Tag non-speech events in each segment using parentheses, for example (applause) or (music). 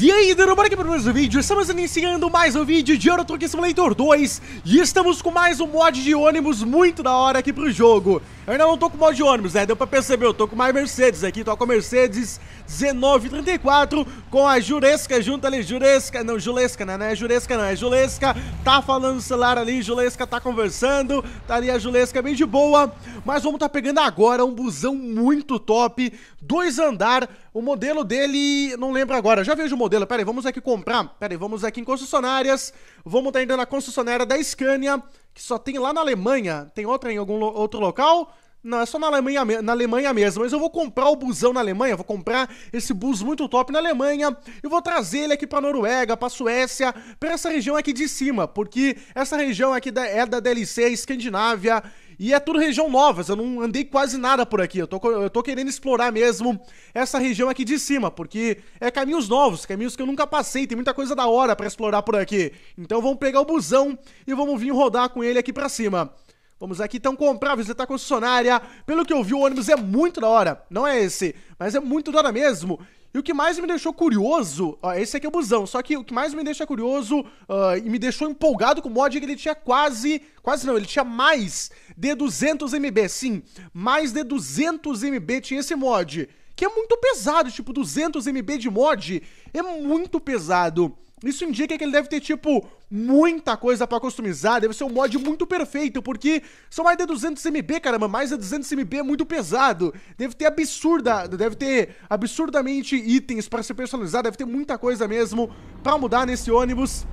E aí, derrubando aqui para mais um vídeo, estamos iniciando mais um vídeo de Euro Truck Simulator 2 E estamos com mais um mod de ônibus muito da hora aqui pro jogo Eu ainda não tô com mod de ônibus, né, deu para perceber, eu tô com mais Mercedes aqui Tô com a Mercedes 1934 com a Juresca junto ali, Juresca, não, Julesca né, não é Juresca não, é Julesca Tá falando no celular ali, Julesca tá conversando, tá ali a Julesca bem de boa Mas vamos tá pegando agora um busão muito top, dois andar, o modelo dele, não lembro agora, já vejo modelo. Pera aí, vamos aqui comprar. Pera aí, vamos aqui em concessionárias. Vamos estar tá indo na concessionária da Scania, que só tem lá na Alemanha. Tem outra em algum lo outro local? Não, é só na Alemanha, na Alemanha mesmo. Mas eu vou comprar o busão na Alemanha, vou comprar esse bus muito top na Alemanha e vou trazer ele aqui pra Noruega, pra Suécia, pra essa região aqui de cima, porque essa região aqui é da DLC Escandinávia e é tudo região novas, eu não andei quase nada por aqui. Eu tô, eu tô querendo explorar mesmo essa região aqui de cima, porque é caminhos novos, caminhos que eu nunca passei, tem muita coisa da hora para explorar por aqui. Então vamos pegar o busão e vamos vir rodar com ele aqui pra cima. Vamos aqui então comprar, visitar a concessionária. Pelo que eu vi, o ônibus é muito da hora. Não é esse, mas é muito da hora mesmo. E o que mais me deixou curioso, ó, esse aqui é o busão, só que o que mais me deixa curioso uh, e me deixou empolgado com o mod é que ele tinha quase, quase não, ele tinha mais de 200 MB, sim, mais de 200 MB tinha esse mod, que é muito pesado, tipo 200 MB de mod é muito pesado. Isso indica que ele deve ter tipo muita coisa pra customizar. Deve ser um mod muito perfeito, porque são mais de 200 MB, caramba. Mais de 200 MB é muito pesado. Deve ter absurda, deve ter absurdamente itens pra se personalizar. Deve ter muita coisa mesmo pra mudar nesse ônibus.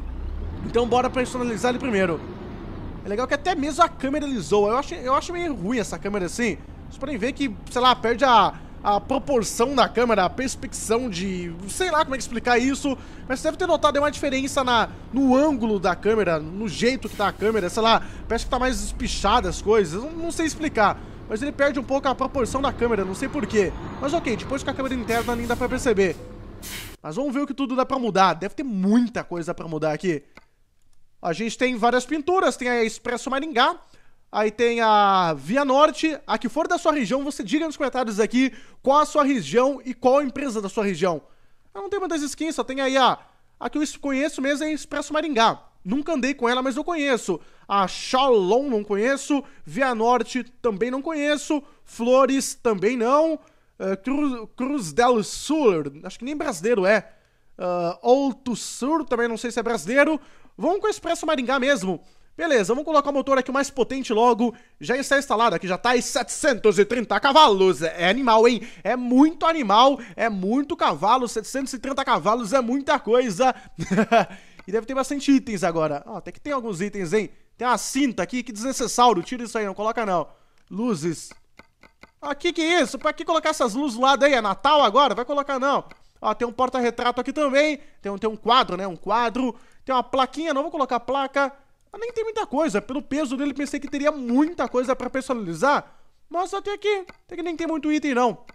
Então bora personalizar ele primeiro. É legal que até mesmo a câmera lisou. Eu acho, eu acho meio ruim essa câmera assim. Vocês podem ver que, sei lá, perde a a proporção da câmera, a perspecção de. sei lá como é que explicar isso, mas você deve ter notado é uma diferença na, no ângulo da câmera, no jeito que tá a câmera, sei lá, parece que tá mais espichada as coisas, não, não sei explicar. Mas ele perde um pouco a proporção da câmera, não sei porquê. Mas ok, depois com a câmera interna nem dá pra perceber. Mas vamos ver o que tudo dá pra mudar. Deve ter muita coisa pra mudar aqui. A gente tem várias pinturas, tem a Expresso Maringá, Aí tem a Via Norte. A que for da sua região, você diga nos comentários aqui qual a sua região e qual a empresa da sua região. Eu não tenho muitas skins, só tem aí a. A que eu conheço mesmo é Expresso Maringá. Nunca andei com ela, mas eu conheço. A Shalom não conheço. Via Norte também não conheço. Flores também não. Uh, eh, Cruz, Cruz del Sur, acho que nem brasileiro é. Uh, Alto Sur também não sei se é brasileiro. Vamos com o Expresso Maringá mesmo. Beleza, vamos colocar o motor aqui mais potente logo. Já está instalado aqui, já está em 730 cavalos. É animal, hein? É muito animal, é muito cavalo. 730 cavalos é muita coisa. (laughs) e deve ter bastante itens agora. Ó, ah, até que tem alguns itens, hein? Tem uma cinta aqui, que desnecessário. Tira isso aí, não coloca não. Luzes. Ah, que que é isso? Pra que colocar essas luzes lá daí? É Natal agora? Vai colocar não. Ó, ah, tem um porta-retrato aqui também. Tem um, tem um quadro, né? Um quadro. Tem uma plaquinha, não vou colocar placa. Mas nem tem muita coisa. Pelo peso dele, pensei que teria muita coisa pra personalizar. Mas até aqui, até que nem tem muito item, não.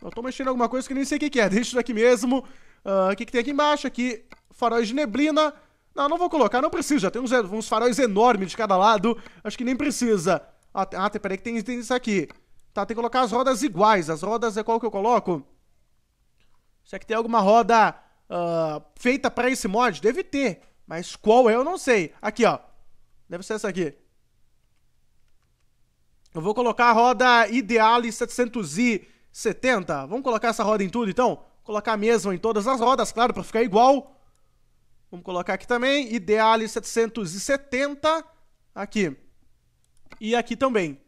Eu tô mexendo em alguma coisa que nem sei o que, é. (laughs) Deixa isso aqui mesmo. Ah, o uh, que, que tem aqui embaixo? Aqui, faróis de neblina. Não, não vou colocar, não precisa. tem uns, uns faróis enormes de cada lado. Acho que nem precisa. Ah, tem, ah, peraí que tem, tem isso aqui. Tá, tem que colocar as rodas iguais. As rodas é qual que eu coloco? Será é que tem alguma roda uh, feita pra esse mod? Deve ter. Mas qual é, eu não sei. Aqui, ó. Deve ser essa aqui. Eu vou colocar a roda Ideale 770. Vamos colocar essa roda em tudo, então? Colocar mesmo em todas as rodas, claro, para ficar igual. Vamos colocar aqui também. Ideale 770. Aqui. E aqui também.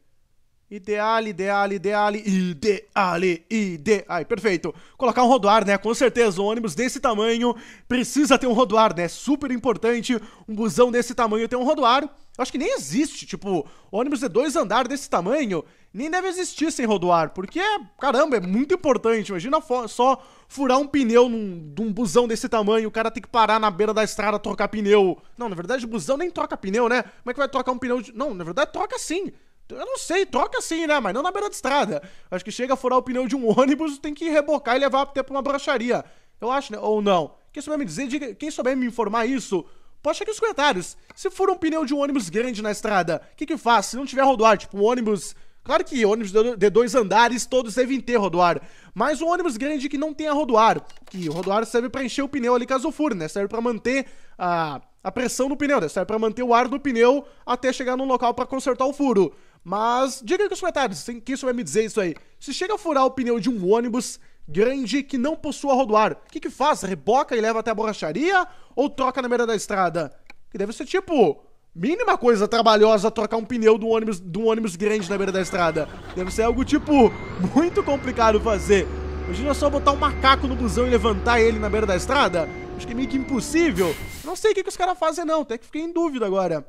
Ideale, ideale, ideale, ideale, ideale. Ai, perfeito. Colocar um rodoar, né? Com certeza, um ônibus desse tamanho precisa ter um rodoar, né? Super importante um busão desse tamanho ter um rodoar. Eu acho que nem existe, tipo, ônibus de dois andares desse tamanho nem deve existir sem rodoar, porque, caramba, é muito importante. Imagina só furar um pneu num, de um busão desse tamanho, o cara tem que parar na beira da estrada trocar pneu. Não, na verdade, busão nem troca pneu, né? Como é que vai trocar um pneu de... Não, na verdade, troca sim. Eu não sei, troca assim, né? Mas não na beira de estrada. Acho que chega a furar o pneu de um (laughs) ônibus, tem que rebocar e levar até pra uma bruxaria. Eu acho, né? Ou não. Quem souber me dizer, diga, quem souber me informar isso, posta aqui nos comentários. Se for um pneu de um ônibus grande na estrada, o que que faz? Se não tiver rodoar, tipo um ônibus... Claro que ônibus de dois andares todos devem ter rodoar, mas um ônibus grande que não tenha rodoar, que o rodoar serve para encher o pneu ali caso fure, né? Serve para manter a, a pressão no pneu, né? Serve para manter o ar do pneu até chegar num local para consertar o furo. Mas diga aí nos comentários quem vai me dizer isso aí. Se chega a furar o pneu de um ônibus grande que não possua rodoar, o que, que faz? Reboca e leva até a borracharia ou troca na beira da estrada? Que deve ser tipo. Mínima coisa trabalhosa trocar um pneu de um ônibus, de um ônibus grande na beira da estrada. Deve ser algo, tipo, muito complicado fazer. Imagina só botar um macaco no busão e levantar ele na beira da estrada. Acho que é meio que impossível. Não sei o que, que os caras fazem, não. Até que fiquei em dúvida agora.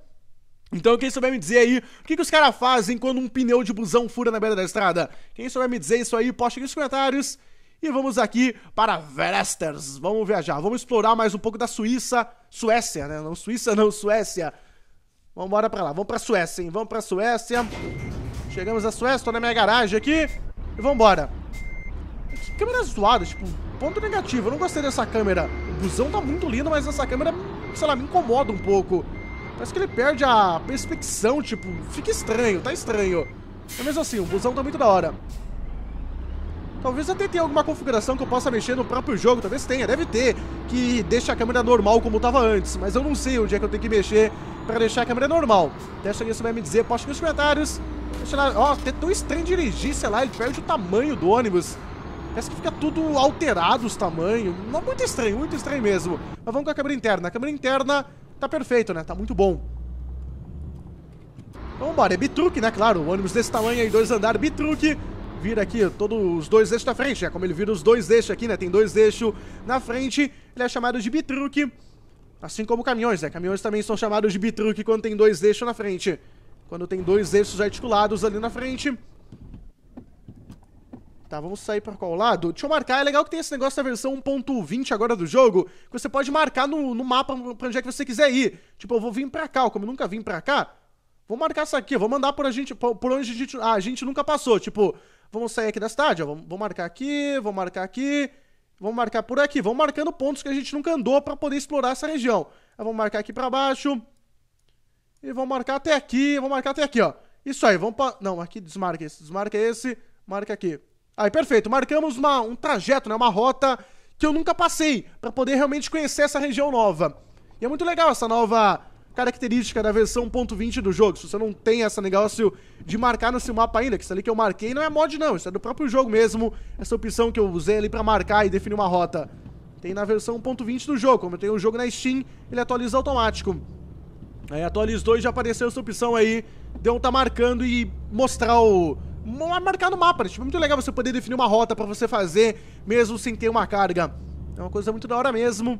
Então, quem souber me dizer aí o que, que os caras fazem quando um pneu de busão fura na beira da estrada? Quem souber me dizer isso aí, poste aqui nos comentários. E vamos aqui para Vresters. Vamos viajar, vamos explorar mais um pouco da Suíça. Suécia, né? Não Suíça, não, Suécia. Vamos embora pra lá, vamos pra Suécia, hein? Vamos pra Suécia. Chegamos à Suécia, tô na minha garagem aqui. E vambora. Que câmera zoada, tipo, ponto negativo. Eu não gostei dessa câmera. O busão tá muito lindo, mas essa câmera, sei lá, me incomoda um pouco. Parece que ele perde a perspecção, tipo, fica estranho, tá estranho. Mas mesmo assim, o busão tá muito da hora. Talvez até tenha alguma configuração que eu possa mexer no próprio jogo, talvez tenha, deve ter, que deixa a câmera normal como estava antes, mas eu não sei onde é que eu tenho que mexer para deixar a câmera normal. Deixa aí, você vai me dizer, poste nos comentários. Deixa lá, ó, tem é tão estranho dirigir, sei lá, ele perde o tamanho do ônibus. Parece que fica tudo alterado os tamanhos, mas muito estranho, muito estranho mesmo. Mas vamos com a câmera interna, a câmera interna Tá perfeito, né? Tá muito bom. Vambora, é bitruque, né? Claro, o ônibus desse tamanho aí, dois andares, bitruque. Vira aqui todos os dois eixos da frente, é como ele vira os dois eixos aqui, né? Tem dois eixos na frente, ele é chamado de bitruque. Assim como caminhões, né? Caminhões também são chamados de bitruque quando tem dois eixos na frente. Quando tem dois eixos articulados ali na frente, Tá, vamos sair para qual lado? Deixa eu marcar. É legal que tem esse negócio da versão 1.20 agora do jogo, que você pode marcar no, no mapa pra onde é que você quiser ir. Tipo, eu vou vir pra cá, como eu nunca vim pra cá, vou marcar isso aqui, vou mandar por, a gente, por onde a gente, ah, a gente nunca passou. Tipo, vamos sair aqui da cidade, ó, vou marcar aqui, vou marcar aqui, vou marcar por aqui. Vamos marcando pontos que a gente nunca andou pra poder explorar essa região. Aí vamos marcar aqui pra baixo. E vamos marcar até aqui, vamos marcar até aqui, ó. Isso aí, vamos pra... Não, aqui desmarca esse, desmarca esse, marca aqui. Aí, perfeito. Marcamos uma, um trajeto, né? Uma rota que eu nunca passei para poder realmente conhecer essa região nova. E é muito legal essa nova característica da versão 1.20 do jogo. Se você não tem esse negócio de marcar no seu mapa ainda, que isso ali que eu marquei não é mod não, isso é do próprio jogo mesmo, essa opção que eu usei ali para marcar e definir uma rota. Tem na versão 1.20 do jogo, como eu tenho o um jogo na Steam, ele atualiza automático. Aí atualiza 2 já apareceu essa opção aí, de eu estar tá marcando e mostrar o marcar no mapa. Né? Tipo, é tipo, muito legal você poder definir uma rota pra você fazer, mesmo sem ter uma carga. É uma coisa muito da hora mesmo.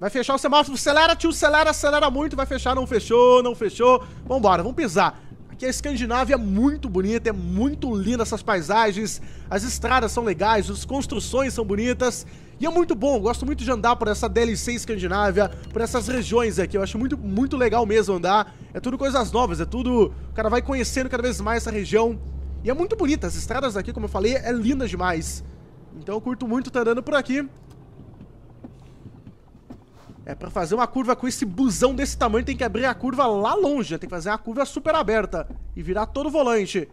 Vai fechar o semáforo, acelera, tio, acelera, acelera muito, vai fechar, não fechou, não fechou. Vambora, vamos pisar. Aqui a Escandinávia é muito bonita, é muito linda essas paisagens, as estradas são legais, as construções são bonitas. E é muito bom, gosto muito de andar por essa DLC Escandinávia, por essas regiões aqui, eu acho muito, muito legal mesmo andar. É tudo coisas novas, é tudo. O cara vai conhecendo cada vez mais essa região. E é muito bonita. As estradas aqui, como eu falei, é linda demais. Então eu curto muito estar tá andando por aqui. É pra fazer uma curva com esse busão desse tamanho, tem que abrir a curva lá longe. Tem que fazer uma curva super aberta e virar todo o volante.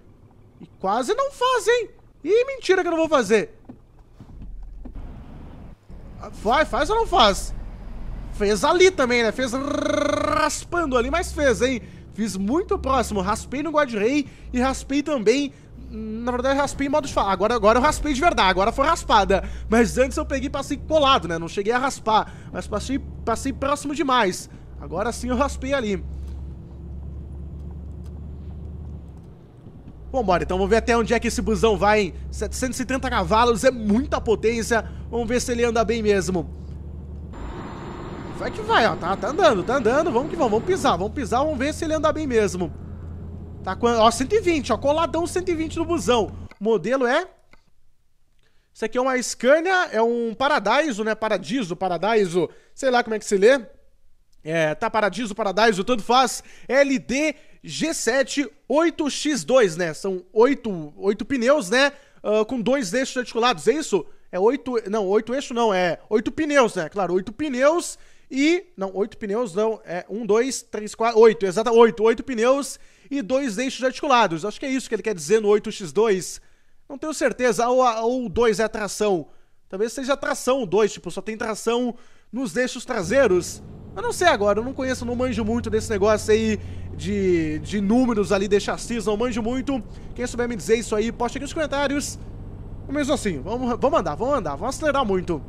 E quase não faz, hein? Ih, mentira que eu não vou fazer. Vai, faz ou não faz? Fez ali também, né? Fez raspando ali, mas fez, hein? Fiz muito próximo, raspei no God Ray e raspei também na verdade, raspei em modo de falar. Agora, agora eu raspei de verdade, agora foi raspada. Mas antes eu peguei e passei colado, né? Não cheguei a raspar, mas passei, passei próximo demais. Agora sim eu raspei ali. Vambora, então vamos ver até onde é que esse busão vai, hein? 730 cavalos, é muita potência. Vamos ver se ele anda bem mesmo. Vai que vai, ó. Tá, tá andando, tá andando. Vamos que vamos. Vamos pisar, vamos pisar. Vamos ver se ele anda bem mesmo. Tá com... Ó, 120, ó. Coladão 120 no busão. O modelo é... Isso aqui é uma Scania, é um Paradiso, né? Paradiso, Paradiso. Sei lá como é que se lê. É, tá Paradiso, Paradiso, tanto faz. LD G7 8X2, né? São oito, oito pneus, né? Uh, com dois eixos articulados, é isso? É oito... Não, oito eixos não, é oito pneus, né? Claro, oito pneus e. Não, oito pneus, não. É um, dois, três, quatro. Oito, exata, oito. Oito pneus e dois eixos articulados. Acho que é isso que ele quer dizer no 8x2. Não tenho certeza. Ou, ou 2 é tração. Talvez seja tração 2, tipo, só tem tração nos eixos traseiros. Eu não sei agora, eu não conheço, não manjo muito desse negócio aí de, de números ali de chassis, não manjo muito. Quem souber me dizer isso aí, poste aqui nos comentários. Mesmo assim, vamos, vamos andar, vamos andar, vamos acelerar muito.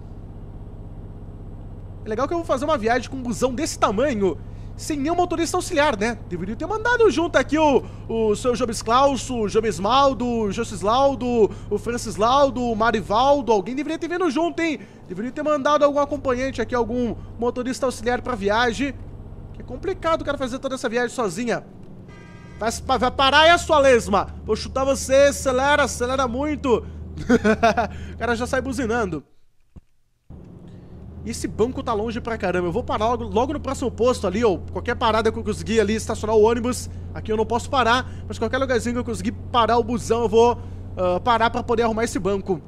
É legal que eu vou fazer uma viagem com um busão desse tamanho sem nenhum motorista auxiliar, né? Deveria ter mandado junto aqui o, o seu Jobis Klaus, o Jobs Maldo, o Josislaldo, o Francislaldo, o Marivaldo, alguém deveria ter vindo junto, hein? Deveria ter mandado algum acompanhante aqui, algum motorista auxiliar pra viagem. É complicado, o cara, fazer toda essa viagem sozinha. Vai, vai parar aí, a sua lesma! Vou chutar você, acelera, acelera muito! (laughs) o cara já sai buzinando. Esse banco tá longe pra caramba. Eu vou parar logo, logo no próximo posto ali, ou qualquer parada que eu conseguir ali, estacionar o ônibus. Aqui eu não posso parar, mas qualquer lugarzinho que eu conseguir parar o busão, eu vou uh, parar pra poder arrumar esse banco.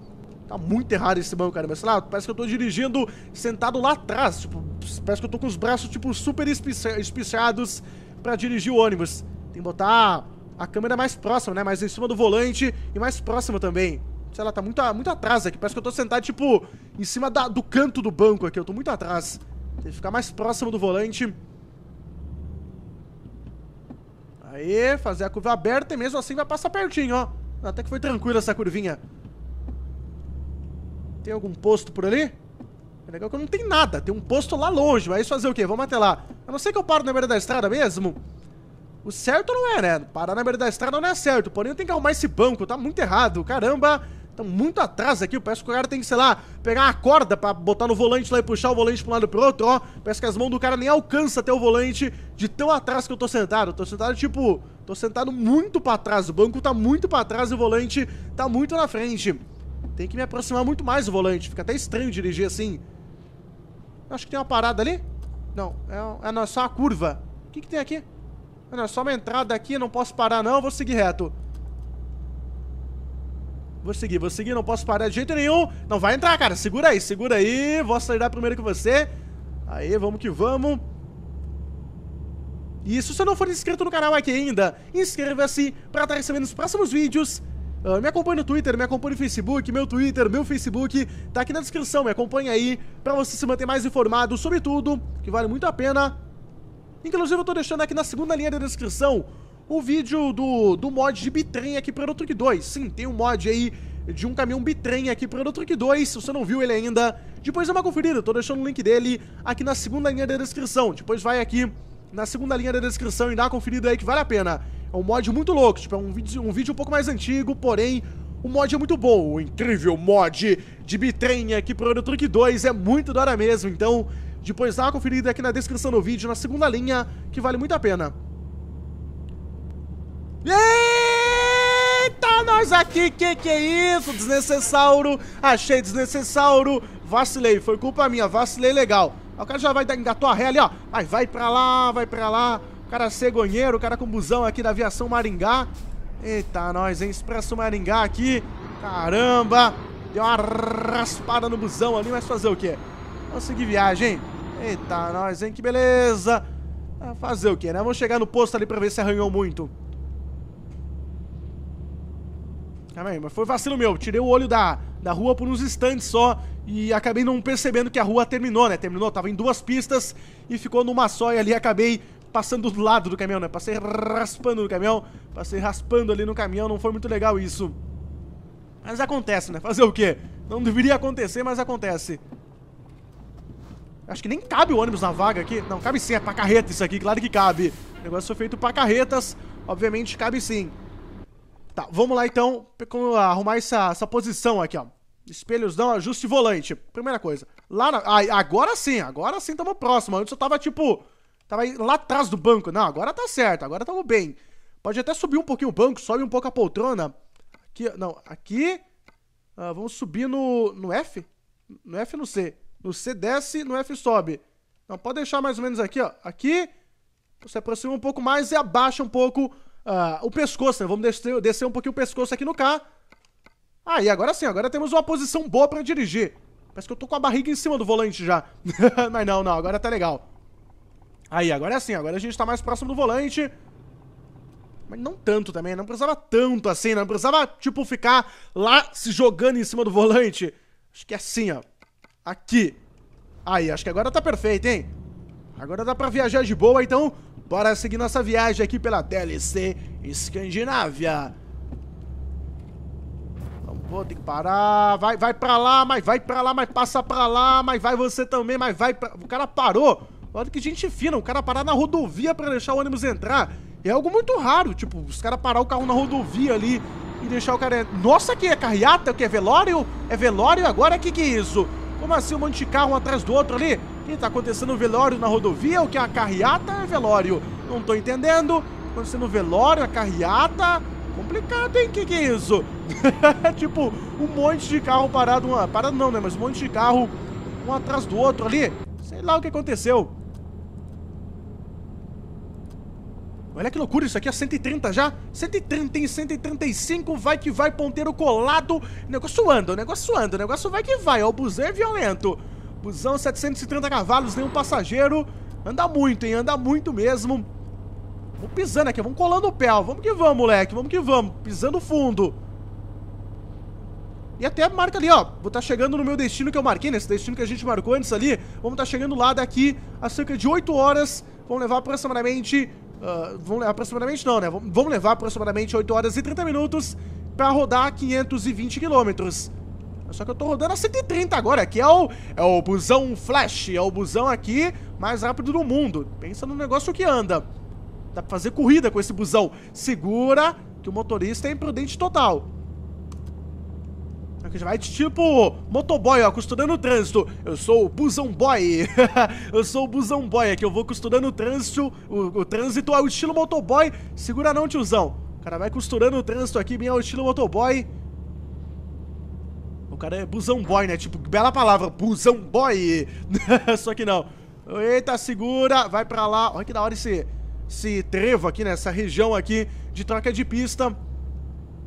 Tá muito errado esse banco, cara. Mas sei lá, parece que eu tô dirigindo sentado lá atrás. Tipo, parece que eu tô com os braços, tipo, super espichados pra dirigir o ônibus. Tem que botar a câmera mais próxima, né? Mais em cima do volante e mais próxima também. Sei lá, tá muito, muito atrás aqui. Parece que eu tô sentado, tipo, em cima da, do canto do banco aqui. Eu tô muito atrás. Tem que ficar mais próximo do volante. Aí, fazer a curva aberta e mesmo assim vai passar pertinho, ó. Até que foi tranquila essa curvinha. Tem algum posto por ali? É legal que não tem nada. Tem um posto lá longe. Mas fazer o quê? Vamos até lá. A não ser que eu paro na beira da estrada mesmo. O certo não é, né? Parar na beira da estrada não é certo. Porém, eu tenho que arrumar esse banco. Tá muito errado. Caramba. Estou muito atrás aqui, parece que o cara tem que, sei lá, pegar uma corda pra botar no volante lá e puxar o volante pra um lado pro outro, ó. Parece que as mãos do cara nem alcançam até o volante de tão atrás que eu tô sentado. Estou tô sentado, tipo, tô sentado muito pra trás. O banco tá muito pra trás e o volante tá muito na frente. Tem que me aproximar muito mais do volante. Fica até estranho dirigir assim. Acho que tem uma parada ali. Não, é, é, não, é só uma curva. O que, que tem aqui? Ah, não, é só uma entrada aqui, não posso parar não, vou seguir reto. Vou seguir, vou seguir, não posso parar de jeito nenhum. Não vai entrar, cara. Segura aí, segura aí. Vou acelerar primeiro que você. Aí, vamos que vamos. E se você não for inscrito no canal aqui ainda, inscreva-se para estar recebendo os próximos vídeos. Uh, me acompanhe no Twitter, me acompanhe no Facebook, meu Twitter, meu Facebook, tá aqui na descrição, me acompanha aí para você se manter mais informado sobre tudo, que vale muito a pena. Inclusive eu tô deixando aqui na segunda linha da descrição o vídeo do, do mod de bitrem aqui para o Truck 2. Sim, tem um mod aí de um caminhão bitrem aqui para o Truck 2, se você não viu ele ainda, depois dá uma conferida, tô deixando o link dele aqui na segunda linha da descrição. Depois vai aqui na segunda linha da descrição e dá uma conferida aí que vale a pena. É um mod muito louco, tipo, é um vídeo, um vídeo um pouco mais antigo, porém o mod é muito bom. O incrível mod de bitrem aqui para o Truck 2 é muito da hora mesmo, então depois dá uma conferida aqui na descrição do vídeo, na segunda linha, que vale muito a pena. nós aqui, que que é isso? Desnecessauro, achei desnecessauro, vacilei, foi culpa minha, vacilei legal. O cara já vai dar, engatou a ré ali, ó, vai, vai pra lá, vai pra lá, o cara cegonheiro, o cara com busão aqui da aviação Maringá. Eita, nós, hein, Expresso Maringá aqui, caramba, deu uma raspada no busão ali, mas fazer o quê? Consegui viagem, hein? Eita, nós, hein, que beleza. Fazer o quê, né? Vamos chegar no posto ali pra ver se arranhou muito. Também, mas foi vacilo meu. Tirei o olho da, da rua por uns instantes só e acabei não percebendo que a rua terminou, né? Terminou, tava em duas pistas e ficou numa só e ali acabei passando do lado do caminhão, né? Passei raspando no caminhão, passei raspando ali no caminhão, não foi muito legal isso. Mas acontece, né? Fazer o quê? Não deveria acontecer, mas acontece. Acho que nem cabe o ônibus na vaga aqui. Não, cabe sim, é pra carreta isso aqui, claro que cabe. O negócio foi feito pra carretas, obviamente cabe sim. Tá, vamos lá então ah, arrumar essa, essa posição aqui, ó. Espelhos não, ajuste volante. Primeira coisa. Lá na, agora sim, agora sim estamos próximo. Antes eu tava tipo. Tava lá atrás do banco. Não, agora tá certo, agora estamos bem. Pode até subir um pouquinho o banco, sobe um pouco a poltrona. Aqui, não, aqui. Ah, vamos subir no, no F? No F no C. No C desce, no F sobe. Não, pode deixar mais ou menos aqui, ó. Aqui. Você aproxima um pouco mais e abaixa um pouco uh, o pescoço, né? Vamos descer, descer um pouquinho o pescoço aqui no carro. Ah, agora sim, agora temos uma posição boa pra dirigir. Parece que eu tô com a barriga em cima do volante já. (laughs) Mas não, não, agora tá legal. Aí, agora é assim, agora a gente tá mais próximo do volante. Mas não tanto também, não precisava tanto assim, não precisava, tipo, ficar lá se jogando em cima do volante. Acho que é assim, ó. Aqui. Aí, acho que agora tá perfeito, hein? Agora dá pra viajar de boa, então Bora seguir nossa viagem aqui pela DLC Escandinávia. Vou ter que parar. Vai, vai pra lá, mas vai pra lá, mas passa pra lá, mas vai você também, mas vai pra... O cara parou. Olha que gente fina, o cara parar na rodovia pra deixar o ônibus entrar. É algo muito raro, tipo, os caras parar o carro na rodovia ali e deixar o cara... Nossa, que é carreata? O que é velório? É velório agora? Que que é isso? Como assim um monte de carro um atrás do outro ali? E tá acontecendo velório na rodovia, o que é a carreata é velório. Não tô entendendo. Acontecendo velório, a carreata. Complicado, hein? Que que é isso? (laughs) tipo, um monte de carro parado, uma... Parado não, né? Mas um monte de carro um atrás do outro ali. Sei lá o que aconteceu. Olha que loucura, isso aqui é 130 já. 130 em 135, vai que vai, ponteiro colado. O negócio anda, o negócio anda, o negócio vai que vai. o buzeiro é violento. Busão 730 cavalos, nenhum passageiro. Anda muito, hein? Anda muito mesmo. Vamos pisando aqui, vamos colando o pé. Ó. Vamos que vamos, moleque. Vamos que vamos. Pisando fundo. E até marca ali, ó. Vou estar tá chegando no meu destino que eu marquei, nesse destino que a gente marcou antes ali. Vamos estar tá chegando lá daqui a cerca de 8 horas. Vamos levar aproximadamente. Uh, vamos levar aproximadamente, não, né? Vamos levar aproximadamente 8 horas e 30 minutos para rodar 520 quilômetros. Só que eu tô rodando a 130 agora, que é o, é o busão flash, é o busão aqui mais rápido do mundo. Pensa no negócio que anda. Dá pra fazer corrida com esse busão. Segura que o motorista é imprudente total. Aqui já vai tipo motoboy, ó, costurando o trânsito. Eu sou o busão boy. (laughs) eu sou o busão boy, que eu vou costurando o trânsito, o, o trânsito o estilo motoboy. Segura não, tiozão. O cara vai costurando o trânsito aqui bem ao estilo motoboy cara é busão boy, né? Tipo, bela palavra, busão boy. (laughs) Só que não. Eita, segura, vai pra lá. Olha que da hora esse, esse trevo aqui, né? Essa região aqui de troca de pista.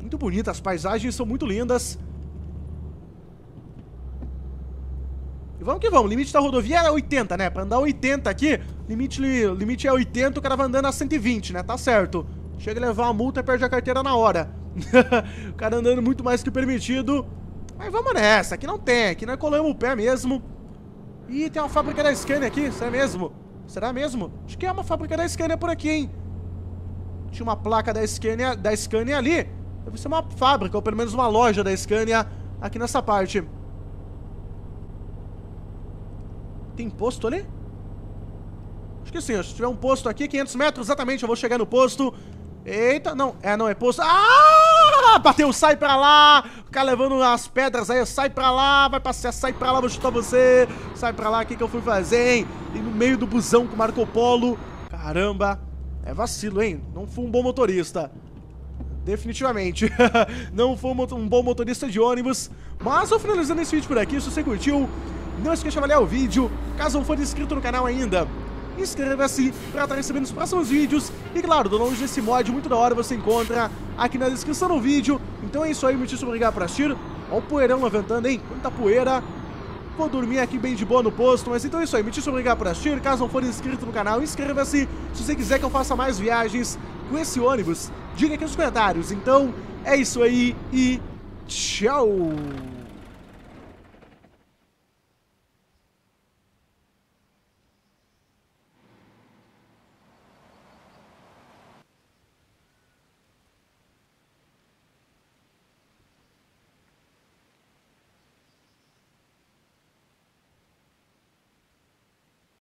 Muito bonita, as paisagens são muito lindas. E vamos que vamos, o limite da rodovia era 80, né? Pra andar 80 aqui, limite, limite é 80, o cara vai andando a 120, né? Tá certo. Chega a levar uma multa e perde a carteira na hora. (laughs) o cara andando muito mais que o permitido. Mas vamos nessa, aqui não tem, aqui nós colamos o pé mesmo. Ih, tem uma fábrica da Scania aqui, será mesmo? Será mesmo? Acho que é uma fábrica da Scania por aqui, hein? Tinha uma placa da Scania, da Scania ali. Deve ser uma fábrica, ou pelo menos uma loja da Scania aqui nessa parte. Tem posto ali? Acho que sim, se tiver um posto aqui, 500 metros exatamente, eu vou chegar no posto. Eita, não, é, não, é posto. Ah! Ah, bateu, sai pra lá. O cara levando as pedras aí, sai pra lá, vai passear, sai pra lá, vou chutar você. Sai pra lá, o que, que eu fui fazer, hein? E no meio do busão com Marco Polo. Caramba, é vacilo, hein? Não fui um bom motorista. Definitivamente. (laughs) não fui um bom motorista de ônibus. Mas vou finalizando esse vídeo por aqui. Se você curtiu, não esqueça de avaliar o vídeo. Caso não for inscrito no canal ainda, inscreva-se para estar tá recebendo os próximos vídeos. E claro, do longe desse mod muito da hora você encontra aqui na descrição do vídeo. Então é isso aí, muitíssimo obrigado por assistir. Olha o poeirão levantando, hein? Quanta poeira! Vou dormir aqui bem de boa no posto, mas então é isso aí. Muitíssimo obrigado por assistir. Caso não for inscrito no canal, inscreva-se. Se você quiser que eu faça mais viagens com esse ônibus, diga aqui nos comentários. Então, é isso aí e tchau!